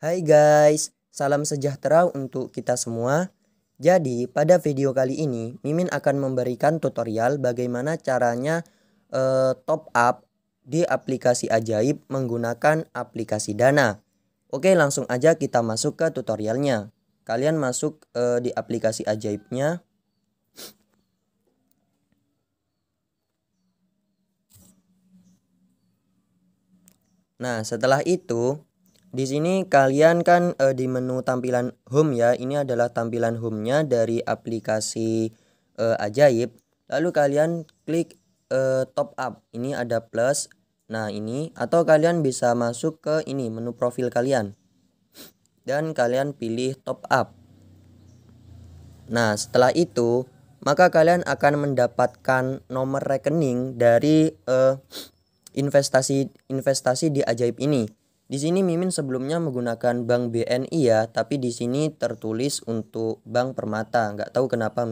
Hai guys, salam sejahtera untuk kita semua. Jadi, pada video kali ini, Mimin akan memberikan tutorial bagaimana caranya uh, top up di aplikasi ajaib menggunakan aplikasi Dana. Oke, langsung aja kita masuk ke tutorialnya. Kalian masuk uh, di aplikasi ajaibnya. Nah, setelah itu di sini kalian kan e, di menu tampilan home ya, ini adalah tampilan home-nya dari aplikasi e, Ajaib. Lalu kalian klik e, top up. Ini ada plus. Nah, ini atau kalian bisa masuk ke ini menu profil kalian. Dan kalian pilih top up. Nah, setelah itu maka kalian akan mendapatkan nomor rekening dari e, investasi investasi di ajaib ini. Di sini Mimin sebelumnya menggunakan Bank BNI ya, tapi di sini tertulis untuk Bank Permata. Nggak tahu kenapa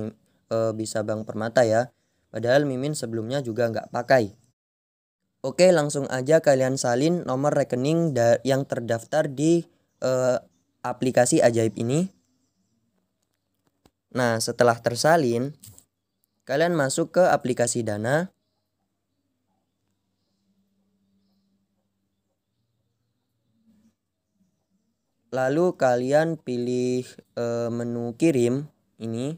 e, bisa Bank Permata ya. Padahal Mimin sebelumnya juga nggak pakai. Oke, langsung aja kalian salin nomor rekening yang terdaftar di e, aplikasi ajaib ini. Nah, setelah tersalin, kalian masuk ke aplikasi Dana. lalu kalian pilih e, menu kirim ini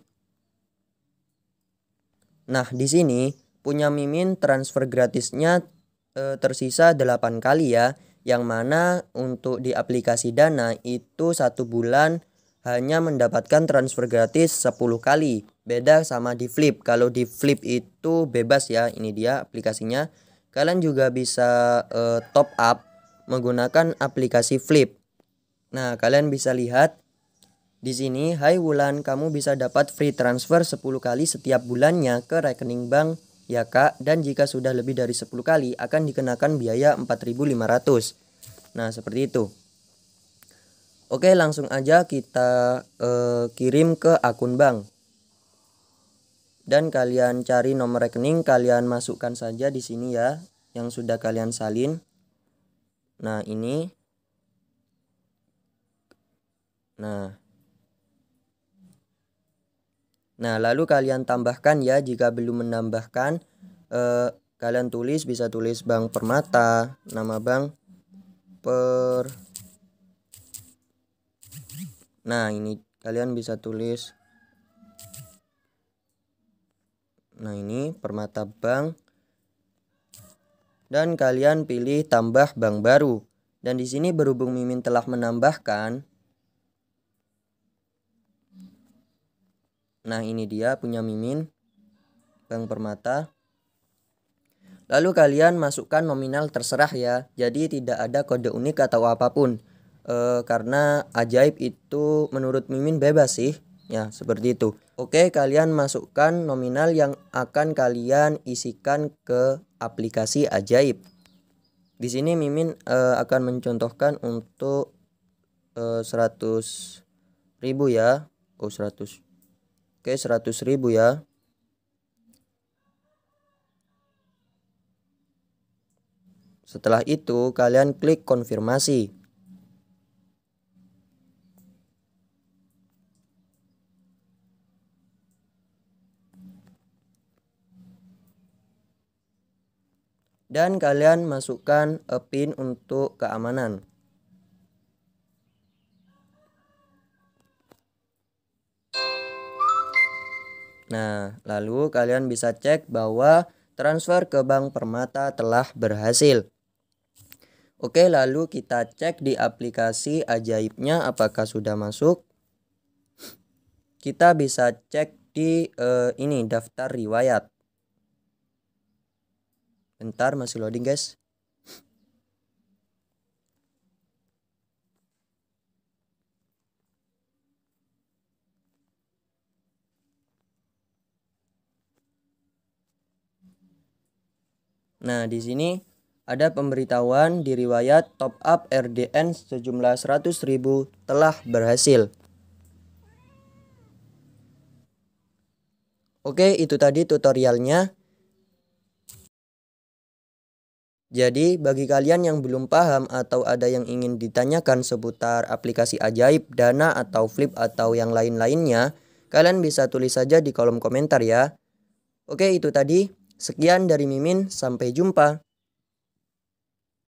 nah di sini punya mimin transfer gratisnya e, tersisa 8 kali ya yang mana untuk di aplikasi dana itu satu bulan hanya mendapatkan transfer gratis 10 kali beda sama di flip kalau di flip itu bebas ya ini dia aplikasinya kalian juga bisa e, top up menggunakan aplikasi flip Nah, kalian bisa lihat di sini, hai Wulan, kamu bisa dapat free transfer 10 kali setiap bulannya ke rekening bank ya Kak dan jika sudah lebih dari 10 kali akan dikenakan biaya 4.500. Nah, seperti itu. Oke, langsung aja kita eh, kirim ke akun bank. Dan kalian cari nomor rekening, kalian masukkan saja di sini ya yang sudah kalian salin. Nah, ini Nah, Nah, lalu kalian tambahkan ya jika belum menambahkan eh, kalian tulis bisa tulis Bank Permata, nama bank per Nah, ini kalian bisa tulis Nah, ini Permata Bank dan kalian pilih tambah bank baru. Dan di sini berhubung Mimin telah menambahkan Nah, ini dia punya Mimin Bank Permata. Lalu kalian masukkan nominal terserah ya. Jadi tidak ada kode unik atau apapun. E, karena ajaib itu menurut Mimin bebas sih. Ya, seperti itu. Oke, kalian masukkan nominal yang akan kalian isikan ke aplikasi ajaib. Di sini Mimin e, akan mencontohkan untuk e, eh, 100 ribu ya. Oh, 100 Oke, seratus ribu ya. Setelah itu, kalian klik konfirmasi. Dan kalian masukkan pin untuk keamanan. Nah, lalu kalian bisa cek bahwa transfer ke Bank Permata telah berhasil. Oke, lalu kita cek di aplikasi ajaibnya apakah sudah masuk. Kita bisa cek di eh, ini daftar riwayat. Bentar masih loading, guys. Nah, di sini ada pemberitahuan di riwayat top up RDN sejumlah 100.000 telah berhasil. Oke, itu tadi tutorialnya. Jadi, bagi kalian yang belum paham atau ada yang ingin ditanyakan seputar aplikasi ajaib, dana, atau flip, atau yang lain-lainnya, kalian bisa tulis saja di kolom komentar ya. Oke, itu tadi Sekian dari Mimin, sampai jumpa.